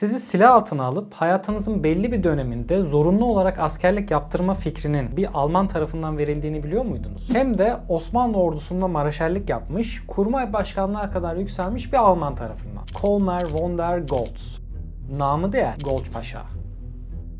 Sizi silah altına alıp hayatınızın belli bir döneminde zorunlu olarak askerlik yaptırma fikrinin bir Alman tarafından verildiğini biliyor muydunuz? Hem de Osmanlı ordusunda maraşerlik yapmış, kurmay başkanlığa kadar yükselmiş bir Alman tarafından. Kolmer von der Goltz. Namı diye Goltz Paşa.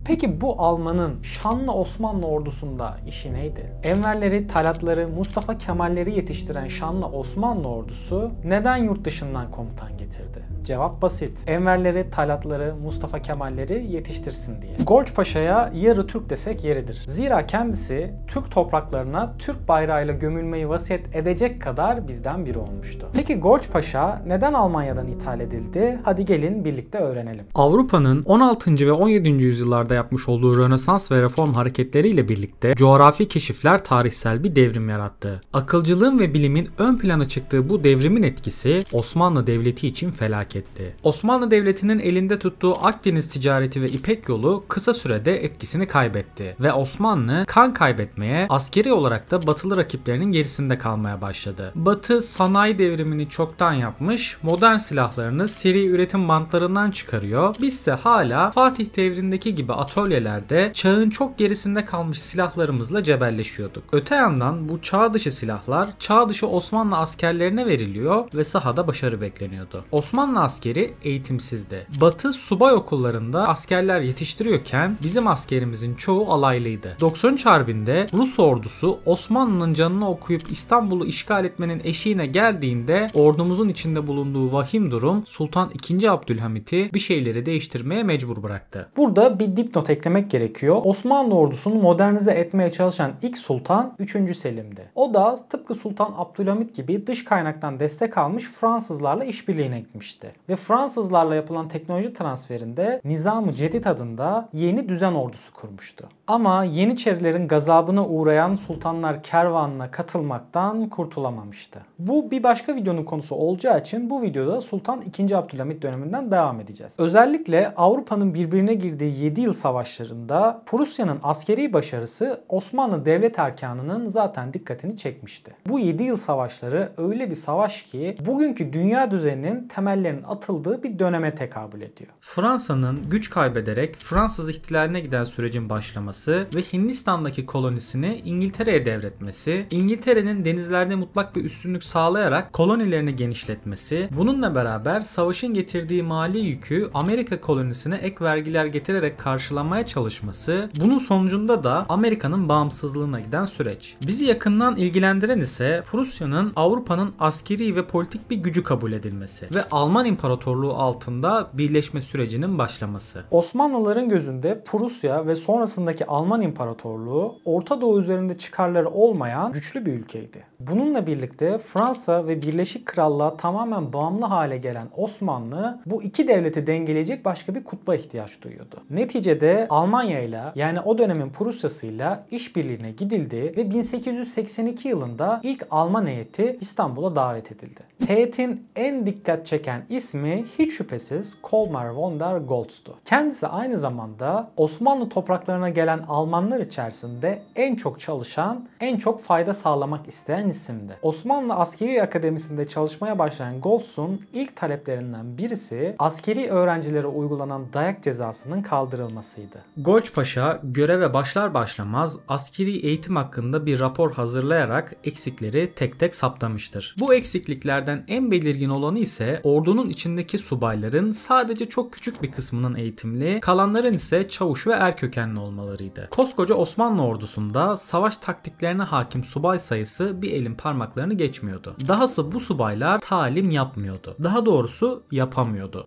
Peki bu Alman'ın şanlı Osmanlı ordusunda işi neydi? Enverleri, Talatları, Mustafa Kemalleri yetiştiren şanlı Osmanlı ordusu neden yurt dışından komutan getirdi? Cevap basit. Enverleri, Talatları, Mustafa Kemalleri yetiştirsin diye. Golç Paşa'ya yarı Türk desek yeridir. Zira kendisi Türk topraklarına Türk bayrağıyla gömülmeyi vasiyet edecek kadar bizden biri olmuştu. Peki Golç Paşa neden Almanya'dan ithal edildi? Hadi gelin birlikte öğrenelim. Avrupa'nın 16. ve 17. yüzyıllarda yüzyıllarda yapmış olduğu Rönesans ve reform hareketleriyle birlikte coğrafi keşifler tarihsel bir devrim yarattı. Akılcılığın ve bilimin ön plana çıktığı bu devrimin etkisi Osmanlı Devleti için felaketti. Osmanlı Devleti'nin elinde tuttuğu Akdeniz ticareti ve İpek yolu kısa sürede etkisini kaybetti ve Osmanlı kan kaybetmeye, askeri olarak da batılı rakiplerinin gerisinde kalmaya başladı. Batı sanayi devrimini çoktan yapmış, modern silahlarını seri üretim bantlarından çıkarıyor. Bizse hala Fatih devrindeki gibi atölyelerde çağın çok gerisinde kalmış silahlarımızla cebelleşiyorduk. Öte yandan bu çağ dışı silahlar çağ dışı Osmanlı askerlerine veriliyor ve sahada başarı bekleniyordu. Osmanlı askeri eğitimsizdi. Batı subay okullarında askerler yetiştiriyorken bizim askerimizin çoğu alaylıydı. 93 Harbi'nde Rus ordusu Osmanlı'nın canını okuyup İstanbul'u işgal etmenin eşiğine geldiğinde ordumuzun içinde bulunduğu vahim durum Sultan 2. Abdülhamit'i bir şeyleri değiştirmeye mecbur bıraktı. Burada bir dip dipnot eklemek gerekiyor. Osmanlı ordusunu modernize etmeye çalışan ilk sultan 3. Selim'di. O da tıpkı Sultan Abdülhamit gibi dış kaynaktan destek almış Fransızlarla işbirliğine gitmişti. Ve Fransızlarla yapılan teknoloji transferinde Nizam-ı Cedid adında yeni düzen ordusu kurmuştu. Ama Yeniçerilerin gazabına uğrayan sultanlar kervanına katılmaktan kurtulamamıştı. Bu bir başka videonun konusu olacağı için bu videoda Sultan 2. Abdülhamit döneminden devam edeceğiz. Özellikle Avrupa'nın birbirine girdiği 7 yıl savaşlarında Prusya'nın askeri başarısı Osmanlı devlet erkanının zaten dikkatini çekmişti. Bu 7 yıl savaşları öyle bir savaş ki bugünkü dünya düzeninin temellerinin atıldığı bir döneme tekabül ediyor. Fransa'nın güç kaybederek Fransız ihtilaline giden sürecin başlaması alması ve Hindistan'daki kolonisini İngiltere'ye devretmesi, İngiltere'nin denizlerde mutlak bir üstünlük sağlayarak kolonilerini genişletmesi, bununla beraber savaşın getirdiği mali yükü Amerika kolonisine ek vergiler getirerek karşılamaya çalışması, bunun sonucunda da Amerika'nın bağımsızlığına giden süreç. Bizi yakından ilgilendiren ise Prusya'nın Avrupa'nın askeri ve politik bir gücü kabul edilmesi ve Alman İmparatorluğu altında birleşme sürecinin başlaması. Osmanlıların gözünde Prusya ve sonrasındaki Alman İmparatorluğu Orta Doğu üzerinde çıkarları olmayan güçlü bir ülkeydi. Bununla birlikte Fransa ve Birleşik Krallığa tamamen bağımlı hale gelen Osmanlı bu iki devleti dengeleyecek başka bir kutba ihtiyaç duyuyordu. Neticede Almanya ile yani o dönemin Prusyası ile işbirliğine gidildi ve 1882 yılında ilk Alman heyeti İstanbul'a davet edildi. Heyetin en dikkat çeken ismi hiç şüphesiz Kolmar von der Goltz'tu. Kendisi aynı zamanda Osmanlı topraklarına gelen eden Almanlar içerisinde en çok çalışan, en çok fayda sağlamak isteyen isimdi. Osmanlı Askeri Akademisi'nde çalışmaya başlayan Golds'un ilk taleplerinden birisi askeri öğrencilere uygulanan dayak cezasının kaldırılmasıydı. Golç Paşa göreve başlar başlamaz askeri eğitim hakkında bir rapor hazırlayarak eksikleri tek tek saptamıştır. Bu eksikliklerden en belirgin olanı ise ordunun içindeki subayların sadece çok küçük bir kısmının eğitimli, kalanların ise çavuş ve er kökenli olmaları saldırıydı. Koskoca Osmanlı ordusunda savaş taktiklerine hakim subay sayısı bir elin parmaklarını geçmiyordu. Dahası bu subaylar talim yapmıyordu. Daha doğrusu yapamıyordu.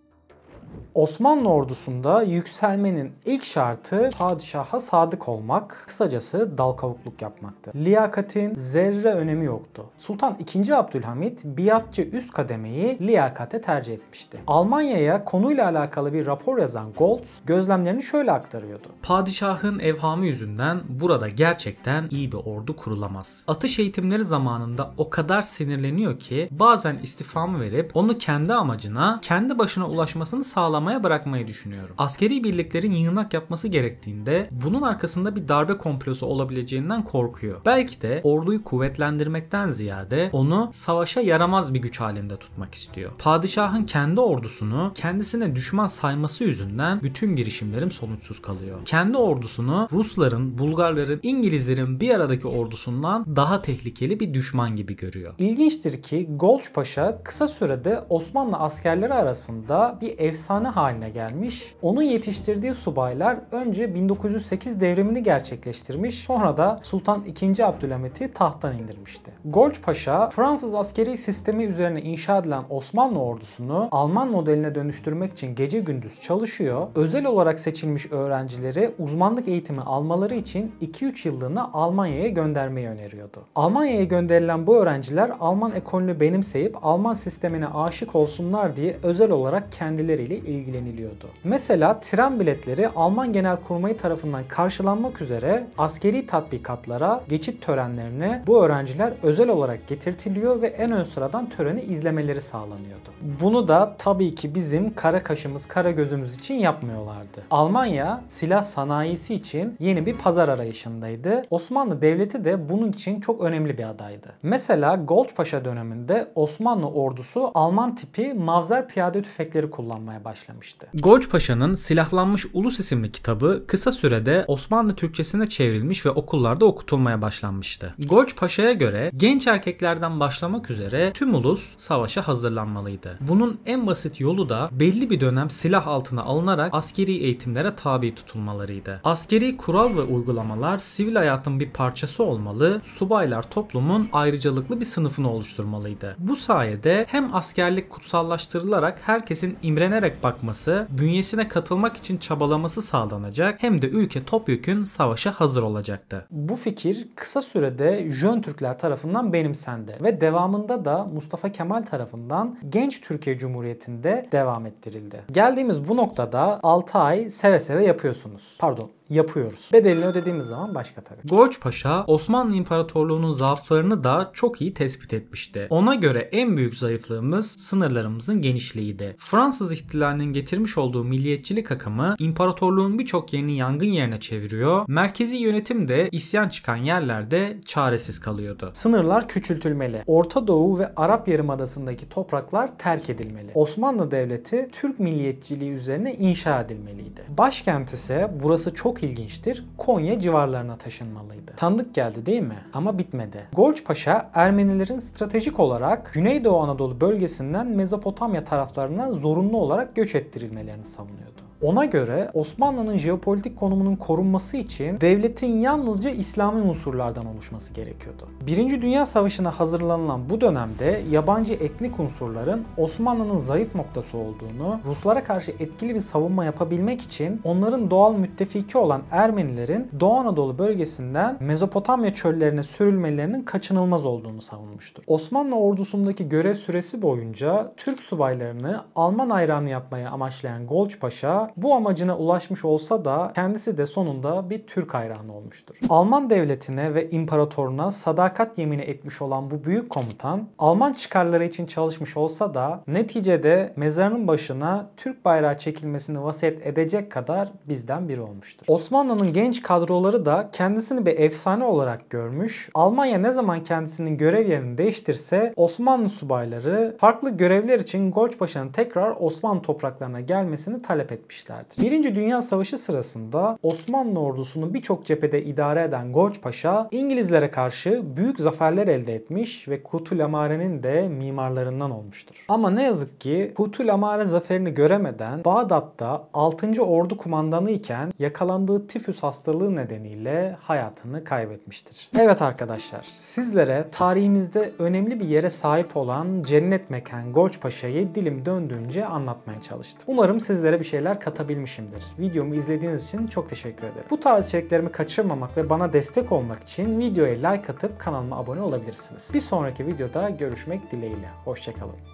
Osmanlı ordusunda yükselmenin ilk şartı padişaha sadık olmak, kısacası dal kavukluk yapmaktı. Liyakatin zerre önemi yoktu. Sultan II. Abdülhamit biatçı üst kademeyi liyakate tercih etmişti. Almanya'ya konuyla alakalı bir rapor yazan Gold, gözlemlerini şöyle aktarıyordu. Padişahın evhamı yüzünden burada gerçekten iyi bir ordu kurulamaz. Atış eğitimleri zamanında o kadar sinirleniyor ki bazen istifamı verip onu kendi amacına, kendi başına ulaşmasını sağlayamıyor sağlamaya bırakmayı düşünüyorum. Askeri birliklerin yığınak yapması gerektiğinde bunun arkasında bir darbe komplosu olabileceğinden korkuyor. Belki de orduyu kuvvetlendirmekten ziyade onu savaşa yaramaz bir güç halinde tutmak istiyor. Padişahın kendi ordusunu kendisine düşman sayması yüzünden bütün girişimlerim sonuçsuz kalıyor. Kendi ordusunu Rusların, Bulgarların, İngilizlerin bir aradaki ordusundan daha tehlikeli bir düşman gibi görüyor. İlginçtir ki Golç Paşa kısa sürede Osmanlı askerleri arasında bir efsane hastane haline gelmiş. Onu yetiştirdiği subaylar önce 1908 devrimini gerçekleştirmiş, sonra da Sultan II. Abdülhamit'i tahttan indirmişti. Golç Paşa, Fransız askeri sistemi üzerine inşa edilen Osmanlı ordusunu Alman modeline dönüştürmek için gece gündüz çalışıyor. Özel olarak seçilmiş öğrencileri uzmanlık eğitimi almaları için 2-3 yıllığına Almanya'ya göndermeyi öneriyordu. Almanya'ya gönderilen bu öğrenciler Alman ekonomi benimseyip Alman sistemine aşık olsunlar diye özel olarak kendileriyle ilgileniliyordu. Mesela tren biletleri Alman Genel Kurmayı tarafından karşılanmak üzere askeri tatbikatlara, geçit törenlerine bu öğrenciler özel olarak getirtiliyor ve en ön sıradan töreni izlemeleri sağlanıyordu. Bunu da tabii ki bizim kara kaşımız, kara gözümüz için yapmıyorlardı. Almanya silah sanayisi için yeni bir pazar arayışındaydı. Osmanlı Devleti de bunun için çok önemli bir adaydı. Mesela Gold Paşa döneminde Osmanlı ordusu Alman tipi mavzer piyade tüfekleri kullanmaya yazmaya başlamıştı. Golç Paşa'nın Silahlanmış Ulus isimli kitabı kısa sürede Osmanlı Türkçesine çevrilmiş ve okullarda okutulmaya başlanmıştı. Golç Paşa'ya göre genç erkeklerden başlamak üzere tüm ulus savaşa hazırlanmalıydı. Bunun en basit yolu da belli bir dönem silah altına alınarak askeri eğitimlere tabi tutulmalarıydı. Askeri kural ve uygulamalar sivil hayatın bir parçası olmalı, subaylar toplumun ayrıcalıklı bir sınıfını oluşturmalıydı. Bu sayede hem askerlik kutsallaştırılarak herkesin imrenerek sıcak bakması, bünyesine katılmak için çabalaması sağlanacak hem de ülke topyekün savaşa hazır olacaktı. Bu fikir kısa sürede Jön Türkler tarafından benimsendi ve devamında da Mustafa Kemal tarafından Genç Türkiye Cumhuriyeti'nde devam ettirildi. Geldiğimiz bu noktada 6 ay seve seve yapıyorsunuz. Pardon yapıyoruz. Bedelini ödediğimiz zaman başka tabii. Gorç Paşa Osmanlı İmparatorluğu'nun zaaflarını da çok iyi tespit etmişti. Ona göre en büyük zayıflığımız sınırlarımızın genişliğiydi. Fransız ihtilalinin getirmiş olduğu milliyetçilik akımı imparatorluğun birçok yerini yangın yerine çeviriyor. Merkezi yönetim de isyan çıkan yerlerde çaresiz kalıyordu. Sınırlar küçültülmeli. Orta Doğu ve Arap Yarımadası'ndaki topraklar terk edilmeli. Osmanlı Devleti Türk milliyetçiliği üzerine inşa edilmeliydi. Başkent ise burası çok çok ilginçtir. Konya civarlarına taşınmalıydı. Tanıdık geldi değil mi? Ama bitmedi. Golçpaşa Ermenilerin stratejik olarak Güneydoğu Anadolu bölgesinden Mezopotamya taraflarına zorunlu olarak göç ettirilmelerini savunuyordu. Ona göre Osmanlı'nın jeopolitik konumunun korunması için devletin yalnızca İslami unsurlardan oluşması gerekiyordu. Birinci Dünya Savaşı'na hazırlanılan bu dönemde yabancı etnik unsurların Osmanlı'nın zayıf noktası olduğunu, Ruslara karşı etkili bir savunma yapabilmek için onların doğal müttefiki olan Ermenilerin Doğu Anadolu bölgesinden Mezopotamya çöllerine sürülmelerinin kaçınılmaz olduğunu savunmuştur. Osmanlı ordusundaki görev süresi boyunca Türk subaylarını Alman hayranı yapmaya amaçlayan Golç Paşa bu amacına ulaşmış olsa da kendisi de sonunda bir Türk hayranı olmuştur. Alman devletine ve imparatoruna sadakat yemini etmiş olan bu büyük komutan Alman çıkarları için çalışmış olsa da neticede mezarının başına Türk bayrağı çekilmesini vasiyet edecek kadar bizden biri olmuştur. Osmanlı'nın genç kadroları da kendisini bir efsane olarak görmüş. Almanya ne zaman kendisinin görev yerini değiştirse Osmanlı subayları farklı görevler için Golçpaşa'nın tekrar Osmanlı topraklarına gelmesini talep etmiştir etmişlerdir. Birinci Dünya Savaşı sırasında Osmanlı ordusunu birçok cephede idare eden Gonç Paşa İngilizlere karşı büyük zaferler elde etmiş ve Kutul Amare'nin de mimarlarından olmuştur. Ama ne yazık ki Kutul Amare zaferini göremeden Bağdat'ta 6. Ordu kumandanı iken yakalandığı tifüs hastalığı nedeniyle hayatını kaybetmiştir. Evet arkadaşlar sizlere tarihimizde önemli bir yere sahip olan cennet mekan Golç Paşa'yı dilim döndüğünce anlatmaya çalıştım. Umarım sizlere bir şeyler katabilmişimdir. Videomu izlediğiniz için çok teşekkür ederim. Bu tarz içeriklerimi kaçırmamak ve bana destek olmak için videoya like atıp kanalıma abone olabilirsiniz. Bir sonraki videoda görüşmek dileğiyle. Hoşçakalın.